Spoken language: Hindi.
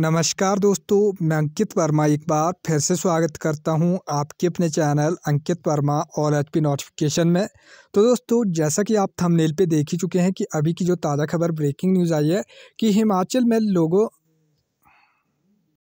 नमस्कार दोस्तों मैं अंकित वर्मा एक बार फिर से स्वागत करता हूं आपके अपने चैनल अंकित वर्मा और एच पी नोटिफिकेशन में तो दोस्तों जैसा कि आप थंबनेल पे देख ही चुके हैं कि अभी की जो ताज़ा खबर ब्रेकिंग न्यूज़ आई है कि हिमाचल में लोगों